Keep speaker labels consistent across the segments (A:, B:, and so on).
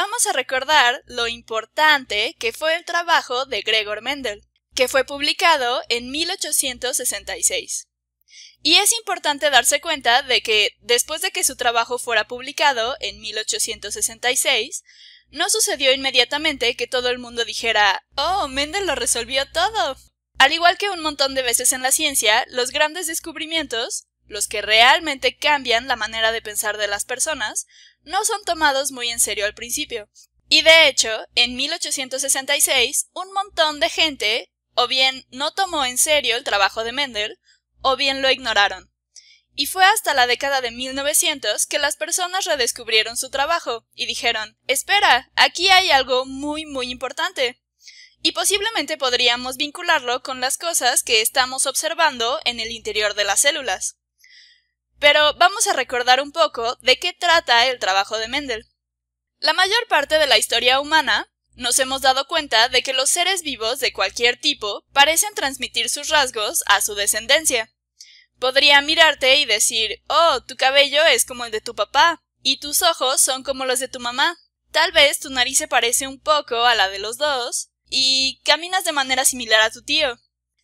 A: vamos a recordar lo importante que fue el trabajo de Gregor Mendel, que fue publicado en 1866. Y es importante darse cuenta de que después de que su trabajo fuera publicado en 1866, no sucedió inmediatamente que todo el mundo dijera, oh, Mendel lo resolvió todo. Al igual que un montón de veces en la ciencia, los grandes descubrimientos los que realmente cambian la manera de pensar de las personas, no son tomados muy en serio al principio. Y de hecho, en 1866, un montón de gente o bien no tomó en serio el trabajo de Mendel, o bien lo ignoraron. Y fue hasta la década de 1900 que las personas redescubrieron su trabajo y dijeron, espera, aquí hay algo muy muy importante. Y posiblemente podríamos vincularlo con las cosas que estamos observando en el interior de las células. Pero vamos a recordar un poco de qué trata el trabajo de Mendel. La mayor parte de la historia humana nos hemos dado cuenta de que los seres vivos de cualquier tipo parecen transmitir sus rasgos a su descendencia. Podría mirarte y decir, oh, tu cabello es como el de tu papá, y tus ojos son como los de tu mamá. Tal vez tu nariz se parece un poco a la de los dos, y caminas de manera similar a tu tío.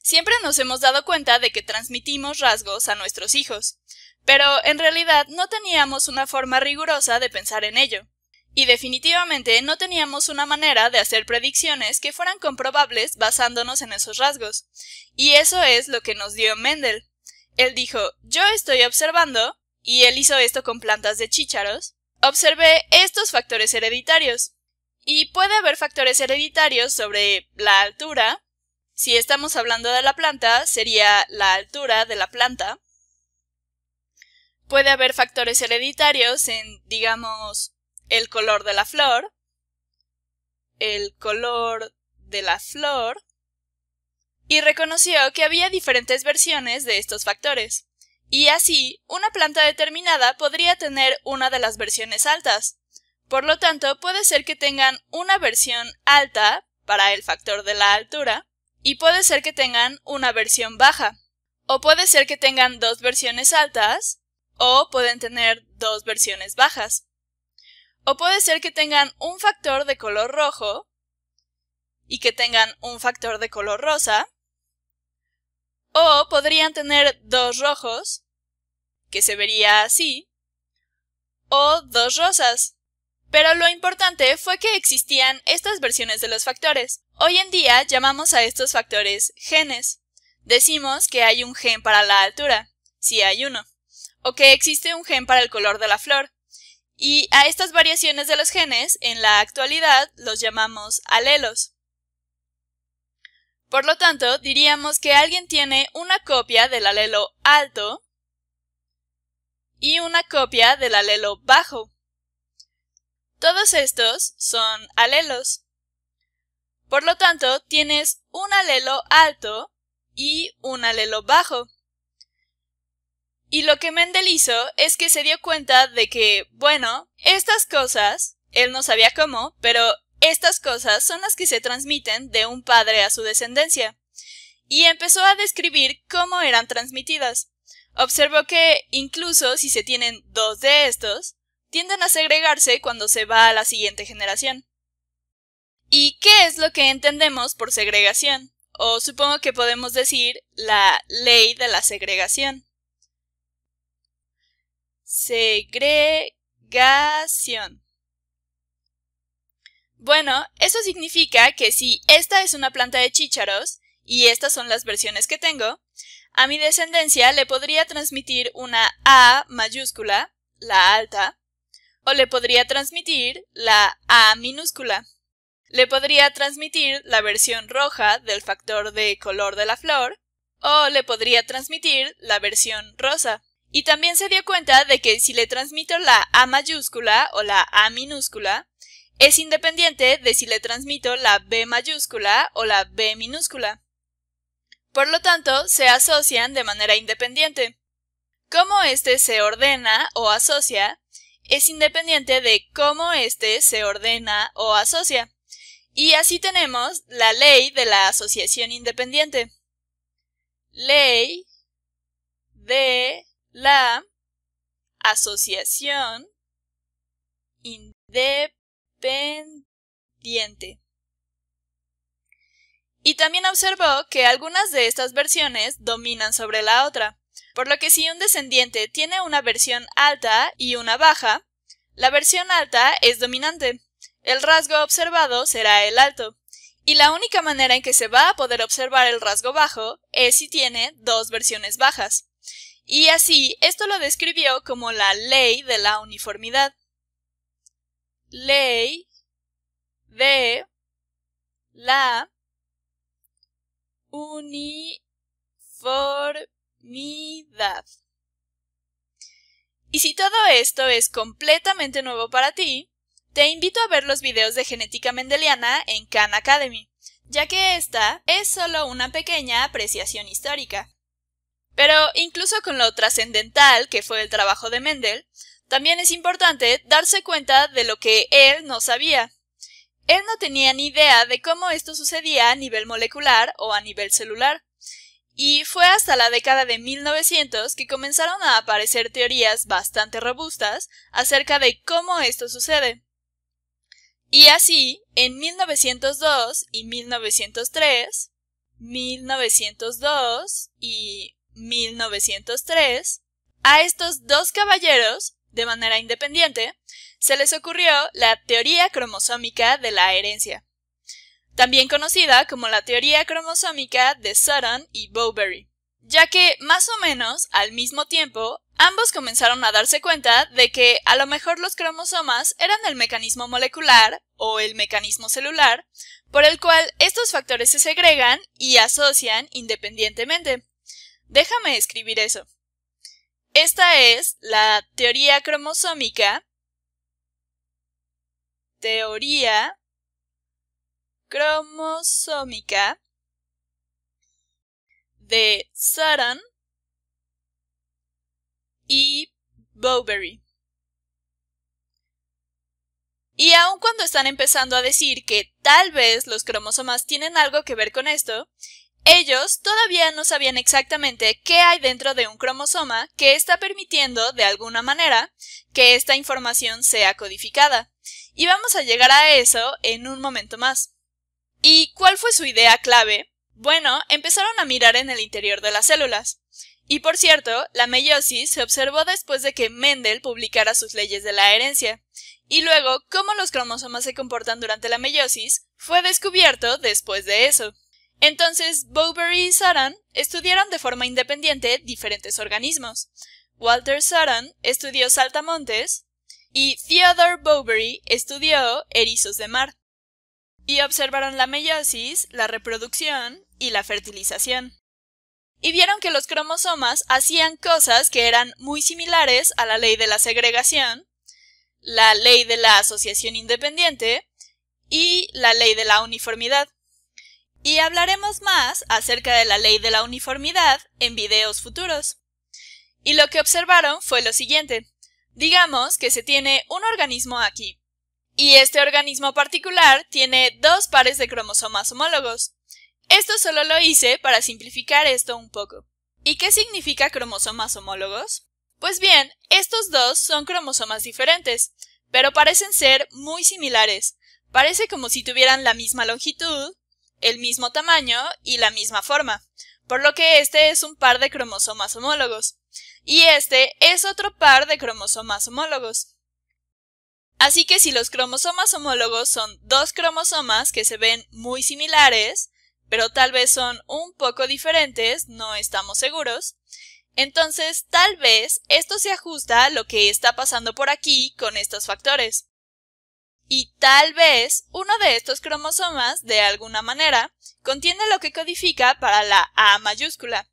A: Siempre nos hemos dado cuenta de que transmitimos rasgos a nuestros hijos. Pero en realidad no teníamos una forma rigurosa de pensar en ello. Y definitivamente no teníamos una manera de hacer predicciones que fueran comprobables basándonos en esos rasgos. Y eso es lo que nos dio Mendel. Él dijo, yo estoy observando, y él hizo esto con plantas de chícharos, observé estos factores hereditarios. Y puede haber factores hereditarios sobre la altura. Si estamos hablando de la planta, sería la altura de la planta puede haber factores hereditarios en, digamos, el color de la flor, el color de la flor, y reconoció que había diferentes versiones de estos factores. Y así, una planta determinada podría tener una de las versiones altas. Por lo tanto, puede ser que tengan una versión alta para el factor de la altura, y puede ser que tengan una versión baja. O puede ser que tengan dos versiones altas o pueden tener dos versiones bajas. O puede ser que tengan un factor de color rojo y que tengan un factor de color rosa. O podrían tener dos rojos, que se vería así, o dos rosas. Pero lo importante fue que existían estas versiones de los factores. Hoy en día llamamos a estos factores genes. Decimos que hay un gen para la altura, si hay uno o que existe un gen para el color de la flor. Y a estas variaciones de los genes, en la actualidad, los llamamos alelos. Por lo tanto, diríamos que alguien tiene una copia del alelo alto y una copia del alelo bajo. Todos estos son alelos. Por lo tanto, tienes un alelo alto y un alelo bajo. Y lo que Mendel hizo es que se dio cuenta de que, bueno, estas cosas, él no sabía cómo, pero estas cosas son las que se transmiten de un padre a su descendencia. Y empezó a describir cómo eran transmitidas. Observó que, incluso si se tienen dos de estos, tienden a segregarse cuando se va a la siguiente generación. ¿Y qué es lo que entendemos por segregación? O supongo que podemos decir la ley de la segregación segregación. Bueno, eso significa que si esta es una planta de chícharos, y estas son las versiones que tengo, a mi descendencia le podría transmitir una A mayúscula, la alta, o le podría transmitir la A minúscula. Le podría transmitir la versión roja del factor de color de la flor, o le podría transmitir la versión rosa. Y también se dio cuenta de que si le transmito la A mayúscula o la A minúscula, es independiente de si le transmito la B mayúscula o la B minúscula. Por lo tanto, se asocian de manera independiente. Cómo éste se ordena o asocia es independiente de cómo éste se ordena o asocia. Y así tenemos la ley de la asociación independiente. Ley de la asociación independiente. Y también observó que algunas de estas versiones dominan sobre la otra, por lo que si un descendiente tiene una versión alta y una baja, la versión alta es dominante. El rasgo observado será el alto, y la única manera en que se va a poder observar el rasgo bajo es si tiene dos versiones bajas. Y así, esto lo describió como la ley de la uniformidad. Ley de la uniformidad. Y si todo esto es completamente nuevo para ti, te invito a ver los videos de genética mendeliana en Khan Academy, ya que esta es solo una pequeña apreciación histórica. Pero incluso con lo trascendental que fue el trabajo de Mendel, también es importante darse cuenta de lo que él no sabía. Él no tenía ni idea de cómo esto sucedía a nivel molecular o a nivel celular. Y fue hasta la década de 1900 que comenzaron a aparecer teorías bastante robustas acerca de cómo esto sucede. Y así, en 1902 y 1903, 1902 y 1903, a estos dos caballeros, de manera independiente, se les ocurrió la teoría cromosómica de la herencia, también conocida como la teoría cromosómica de Sutton y Bowberry, ya que más o menos al mismo tiempo ambos comenzaron a darse cuenta de que a lo mejor los cromosomas eran el mecanismo molecular o el mecanismo celular por el cual estos factores se segregan y asocian independientemente. Déjame escribir eso. Esta es la teoría cromosómica. Teoría cromosómica de Sutton y Bowberry. Y aun cuando están empezando a decir que tal vez los cromosomas tienen algo que ver con esto, ellos todavía no sabían exactamente qué hay dentro de un cromosoma que está permitiendo, de alguna manera, que esta información sea codificada. Y vamos a llegar a eso en un momento más. ¿Y cuál fue su idea clave? Bueno, empezaron a mirar en el interior de las células. Y por cierto, la meiosis se observó después de que Mendel publicara sus leyes de la herencia. Y luego, cómo los cromosomas se comportan durante la meiosis fue descubierto después de eso. Entonces, Bowberry y Saran estudiaron de forma independiente diferentes organismos. Walter Saran estudió saltamontes y Theodore Bowberry estudió erizos de mar. Y observaron la meiosis, la reproducción y la fertilización. Y vieron que los cromosomas hacían cosas que eran muy similares a la ley de la segregación, la ley de la asociación independiente y la ley de la uniformidad. Y hablaremos más acerca de la ley de la uniformidad en videos futuros. Y lo que observaron fue lo siguiente. Digamos que se tiene un organismo aquí. Y este organismo particular tiene dos pares de cromosomas homólogos. Esto solo lo hice para simplificar esto un poco. ¿Y qué significa cromosomas homólogos? Pues bien, estos dos son cromosomas diferentes, pero parecen ser muy similares. Parece como si tuvieran la misma longitud, el mismo tamaño y la misma forma, por lo que este es un par de cromosomas homólogos, y este es otro par de cromosomas homólogos. Así que si los cromosomas homólogos son dos cromosomas que se ven muy similares, pero tal vez son un poco diferentes, no estamos seguros, entonces tal vez esto se ajusta a lo que está pasando por aquí con estos factores. Y tal vez uno de estos cromosomas, de alguna manera, contiene lo que codifica para la A mayúscula.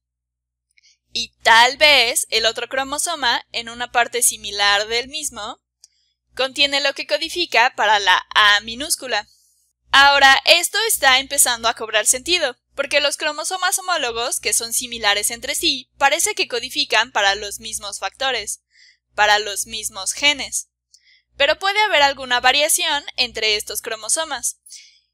A: Y tal vez el otro cromosoma, en una parte similar del mismo, contiene lo que codifica para la A minúscula. Ahora, esto está empezando a cobrar sentido, porque los cromosomas homólogos, que son similares entre sí, parece que codifican para los mismos factores, para los mismos genes pero puede haber alguna variación entre estos cromosomas.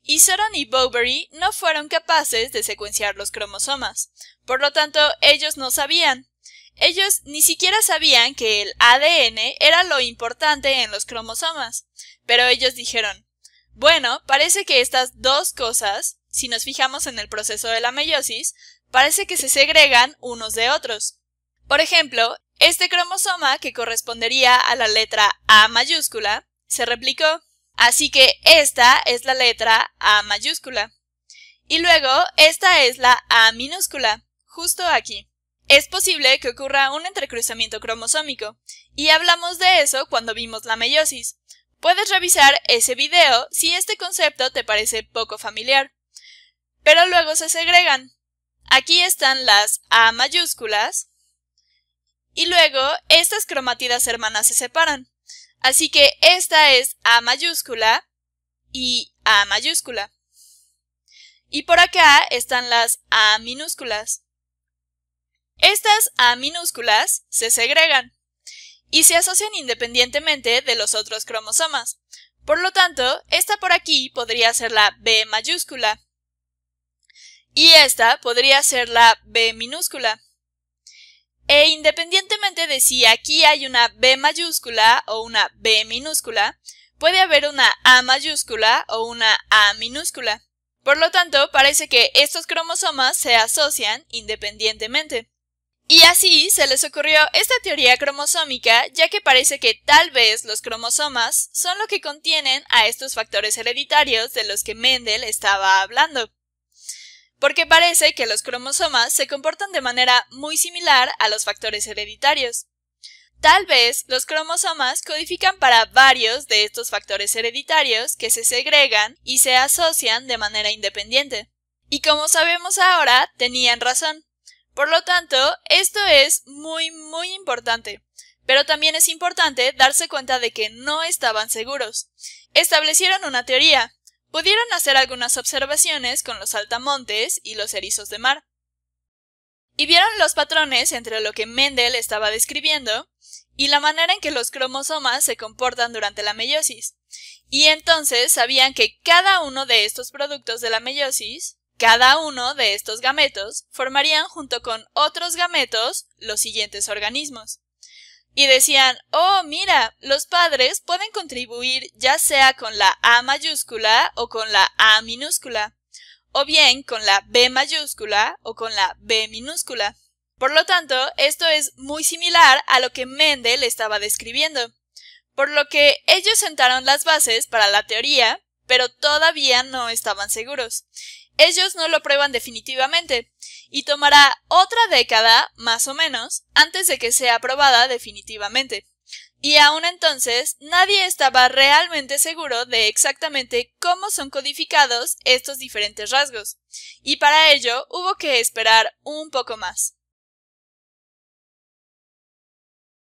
A: Y Soron y Bowery no fueron capaces de secuenciar los cromosomas, por lo tanto ellos no sabían. Ellos ni siquiera sabían que el ADN era lo importante en los cromosomas, pero ellos dijeron, bueno, parece que estas dos cosas, si nos fijamos en el proceso de la meiosis, parece que se segregan unos de otros. Por ejemplo, este cromosoma, que correspondería a la letra A mayúscula, se replicó. Así que esta es la letra A mayúscula. Y luego esta es la A minúscula, justo aquí. Es posible que ocurra un entrecruzamiento cromosómico, y hablamos de eso cuando vimos la meiosis. Puedes revisar ese video si este concepto te parece poco familiar. Pero luego se segregan. Aquí están las A mayúsculas, y luego, estas cromátidas hermanas se separan. Así que esta es A mayúscula y A mayúscula. Y por acá están las A minúsculas. Estas A minúsculas se segregan y se asocian independientemente de los otros cromosomas. Por lo tanto, esta por aquí podría ser la B mayúscula y esta podría ser la B minúscula. E independientemente de si aquí hay una B mayúscula o una B minúscula, puede haber una A mayúscula o una A minúscula. Por lo tanto, parece que estos cromosomas se asocian independientemente. Y así se les ocurrió esta teoría cromosómica, ya que parece que tal vez los cromosomas son lo que contienen a estos factores hereditarios de los que Mendel estaba hablando porque parece que los cromosomas se comportan de manera muy similar a los factores hereditarios. Tal vez los cromosomas codifican para varios de estos factores hereditarios que se segregan y se asocian de manera independiente. Y como sabemos ahora, tenían razón. Por lo tanto, esto es muy muy importante. Pero también es importante darse cuenta de que no estaban seguros. Establecieron una teoría, Pudieron hacer algunas observaciones con los altamontes y los erizos de mar. Y vieron los patrones entre lo que Mendel estaba describiendo y la manera en que los cromosomas se comportan durante la meiosis. Y entonces sabían que cada uno de estos productos de la meiosis, cada uno de estos gametos, formarían junto con otros gametos los siguientes organismos y decían, oh, mira, los padres pueden contribuir ya sea con la A mayúscula o con la A minúscula, o bien con la B mayúscula o con la B minúscula. Por lo tanto, esto es muy similar a lo que Mendel estaba describiendo, por lo que ellos sentaron las bases para la teoría, pero todavía no estaban seguros ellos no lo prueban definitivamente, y tomará otra década, más o menos, antes de que sea aprobada definitivamente. Y aún entonces, nadie estaba realmente seguro de exactamente cómo son codificados estos diferentes rasgos, y para ello hubo que esperar un poco más.